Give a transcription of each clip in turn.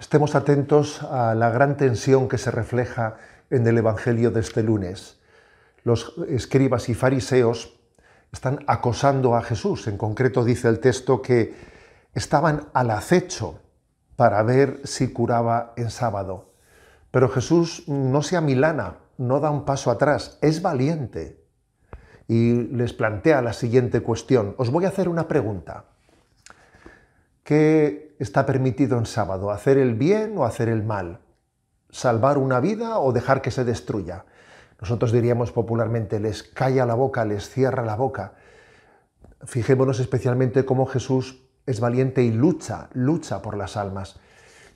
estemos atentos a la gran tensión que se refleja en el Evangelio de este lunes. Los escribas y fariseos están acosando a Jesús. En concreto dice el texto que estaban al acecho para ver si curaba en sábado. Pero Jesús no se amilana, no da un paso atrás, es valiente. Y les plantea la siguiente cuestión. Os voy a hacer una pregunta. ¿Qué está permitido en sábado? ¿Hacer el bien o hacer el mal? ¿Salvar una vida o dejar que se destruya? Nosotros diríamos popularmente, les calla la boca, les cierra la boca. Fijémonos especialmente cómo Jesús es valiente y lucha, lucha por las almas.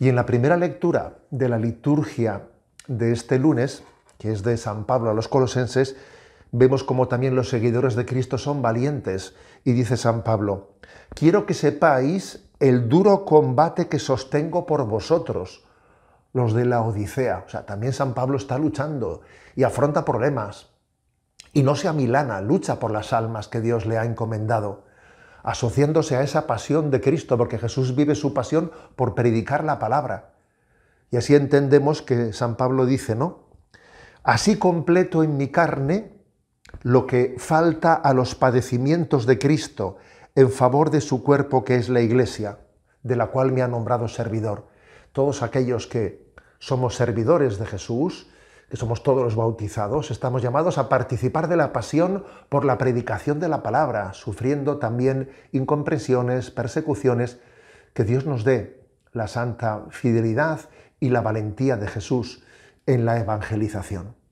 Y en la primera lectura de la liturgia de este lunes, que es de San Pablo a los colosenses, vemos cómo también los seguidores de Cristo son valientes. Y dice San Pablo, quiero que sepáis el duro combate que sostengo por vosotros, los de la Odisea. O sea, también San Pablo está luchando y afronta problemas. Y no sea milana, lucha por las almas que Dios le ha encomendado, asociándose a esa pasión de Cristo, porque Jesús vive su pasión por predicar la palabra. Y así entendemos que San Pablo dice, ¿no? Así completo en mi carne lo que falta a los padecimientos de Cristo en favor de su cuerpo que es la Iglesia, de la cual me ha nombrado servidor. Todos aquellos que somos servidores de Jesús, que somos todos los bautizados, estamos llamados a participar de la pasión por la predicación de la palabra, sufriendo también incomprensiones, persecuciones, que Dios nos dé la santa fidelidad y la valentía de Jesús en la evangelización.